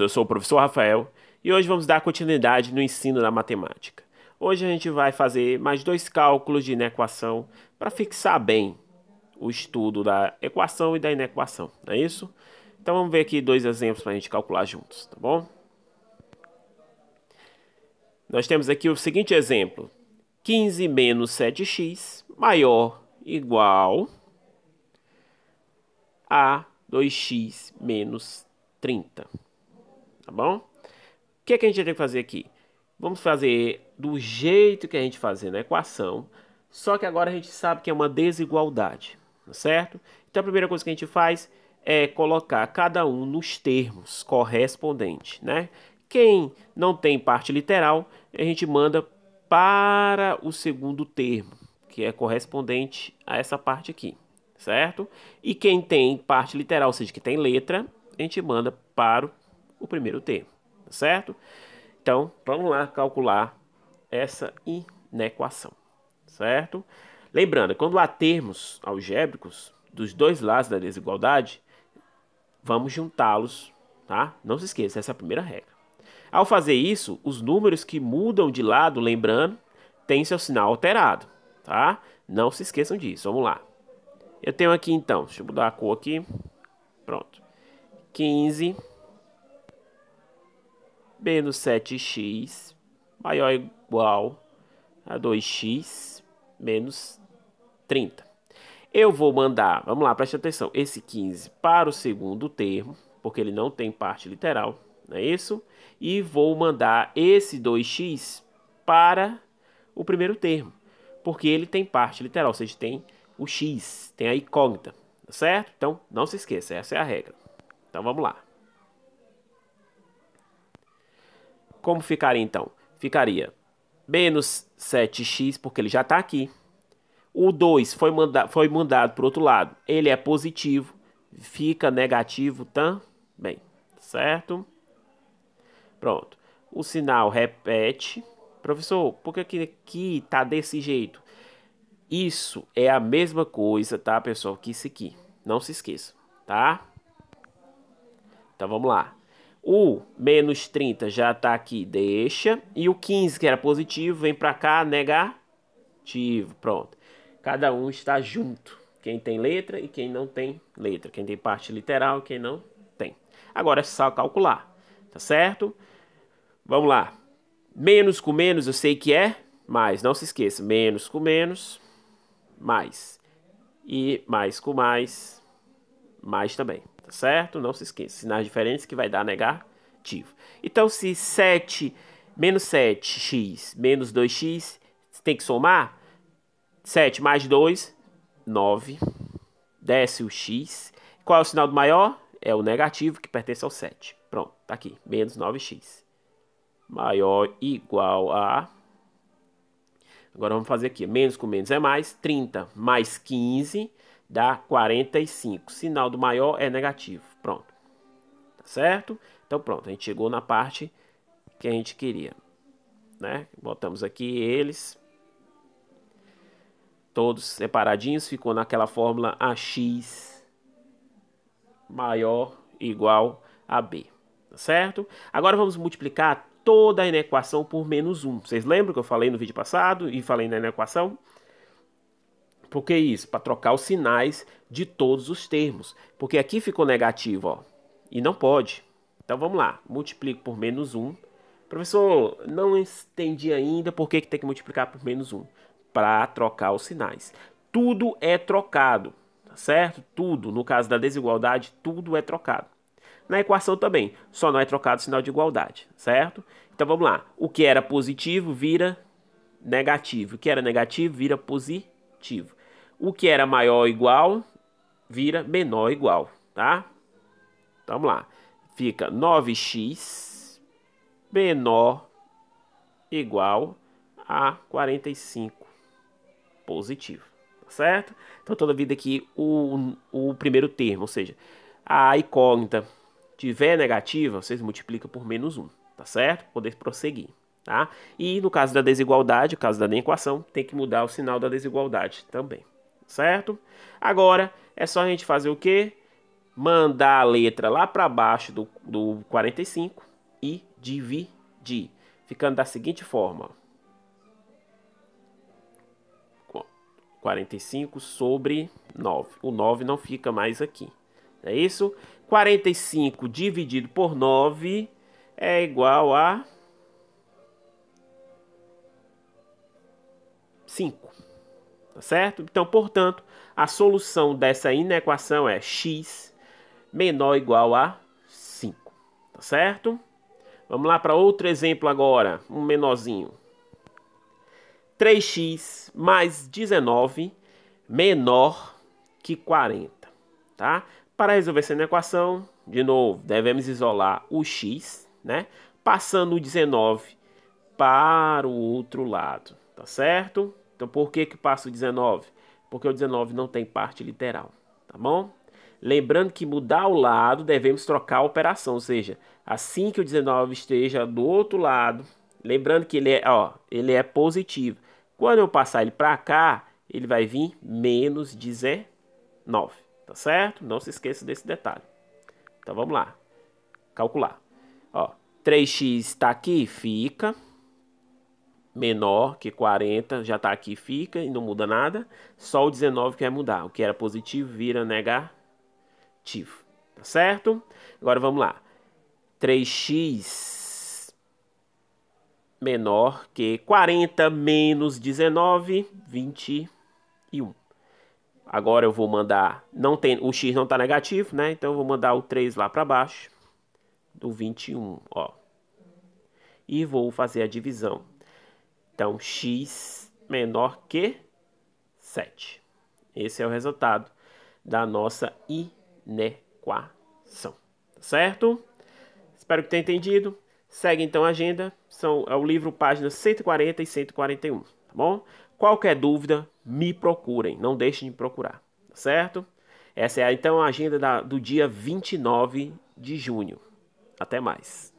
Eu sou o professor Rafael e hoje vamos dar continuidade no ensino da matemática. Hoje a gente vai fazer mais dois cálculos de inequação para fixar bem o estudo da equação e da inequação, não é isso? Então vamos ver aqui dois exemplos para a gente calcular juntos, tá bom? Nós temos aqui o seguinte exemplo. 15 menos 7x maior igual a 2x menos 30 tá bom? O que, é que a gente tem que fazer aqui? Vamos fazer do jeito que a gente fazia na equação, só que agora a gente sabe que é uma desigualdade, tá certo? Então a primeira coisa que a gente faz é colocar cada um nos termos correspondentes, né? Quem não tem parte literal, a gente manda para o segundo termo, que é correspondente a essa parte aqui, certo? E quem tem parte literal, ou seja, que tem letra, a gente manda para o o primeiro termo, tá certo? Então, vamos lá calcular essa inequação, certo? Lembrando, quando há termos algébricos dos dois lados da desigualdade, vamos juntá-los, tá? Não se esqueça, essa é a primeira regra. Ao fazer isso, os números que mudam de lado, lembrando, têm seu sinal alterado, tá? Não se esqueçam disso, vamos lá. Eu tenho aqui então, deixa eu mudar a cor aqui, pronto, 15 menos 7x maior ou igual a 2x menos 30. Eu vou mandar, vamos lá, preste atenção, esse 15 para o segundo termo, porque ele não tem parte literal, não é isso? E vou mandar esse 2x para o primeiro termo, porque ele tem parte literal, ou seja, tem o x, tem a incógnita, tá certo? Então, não se esqueça, essa é a regra. Então, vamos lá. Como ficaria então? Ficaria menos 7x, porque ele já está aqui. O 2 foi, manda foi mandado para o outro lado. Ele é positivo, fica negativo também, tá? certo? Pronto. O sinal repete. Professor, por que aqui, está desse jeito? Isso é a mesma coisa, tá, pessoal, que isso aqui. Não se esqueça, tá? Então, vamos lá. O menos 30 já está aqui, deixa. E o 15, que era positivo, vem para cá, negativo. Pronto. Cada um está junto. Quem tem letra e quem não tem letra. Quem tem parte literal e quem não tem. Agora é só calcular, tá certo? Vamos lá. Menos com menos eu sei que é mais. Não se esqueça, menos com menos, mais. E mais com mais, mais também certo? Não se esqueça, sinais diferentes que vai dar negativo. Então, se 7 menos 7x menos 2x, tem que somar 7 mais 2, 9. Desce o x. Qual é o sinal do maior? É o negativo que pertence ao 7. Pronto, tá aqui, menos 9x. Maior igual a Agora vamos fazer aqui, menos com menos é mais, 30 mais 15 dá 45. Sinal do maior é negativo, pronto. Tá certo? Então pronto, a gente chegou na parte que a gente queria, né? Botamos aqui eles, todos separadinhos, ficou naquela fórmula AX maior igual a B, tá certo? Agora vamos multiplicar toda a inequação por menos 1. Vocês lembram que eu falei no vídeo passado e falei na inequação? Por que isso? Para trocar os sinais de todos os termos. Porque aqui ficou negativo, ó. E não pode. Então vamos lá. Multiplico por menos 1. Professor, não entendi ainda por que, que tem que multiplicar por menos 1. Para trocar os sinais. Tudo é trocado, tá certo? Tudo. No caso da desigualdade, tudo é trocado na equação também, só não é trocado o sinal de igualdade, certo? Então vamos lá, o que era positivo vira negativo, o que era negativo vira positivo. O que era maior ou igual vira menor ou igual, tá? Então, vamos lá. Fica 9x menor igual a 45 positivo, tá certo? Então toda vida aqui o, o primeiro termo, ou seja, a incógnita tiver negativa, vocês multiplicam por menos 1, tá certo? Poder prosseguir, tá? E no caso da desigualdade, no caso da equação, tem que mudar o sinal da desigualdade também, certo? Agora, é só a gente fazer o quê? Mandar a letra lá para baixo do, do 45 e dividir, ficando da seguinte forma, 45 sobre 9. O 9 não fica mais aqui. É isso? 45 dividido por 9 é igual a 5. Tá certo? Então, portanto, a solução dessa inequação é x menor ou igual a 5. Tá certo? Vamos lá para outro exemplo agora, um menorzinho. 3x mais 19 menor que 40 tá? Para resolver essa equação, de novo, devemos isolar o x, né? Passando o 19 para o outro lado, tá certo? Então, por que que passa o 19? Porque o 19 não tem parte literal, tá bom? Lembrando que mudar o lado, devemos trocar a operação, ou seja, assim que o 19 esteja do outro lado, lembrando que ele é, ó, ele é positivo. Quando eu passar ele para cá, ele vai vir menos 19 tá certo? Não se esqueça desse detalhe. Então vamos lá, calcular. Ó, 3x está aqui, fica menor que 40, já está aqui, fica e não muda nada. Só o 19 quer mudar. O que era positivo vira negativo. Tá certo? Agora vamos lá. 3x menor que 40 menos 19, 21. Agora eu vou mandar, não tem, o x não está negativo, né? Então eu vou mandar o 3 lá para baixo, do 21, ó. E vou fazer a divisão. Então, x menor que 7. Esse é o resultado da nossa inequação, tá certo? Espero que tenha entendido. Segue então a agenda, são, é o livro páginas 140 e 141, tá bom? Qualquer dúvida, me procurem, não deixem de procurar, tá certo? Essa é então a agenda da, do dia 29 de junho. Até mais.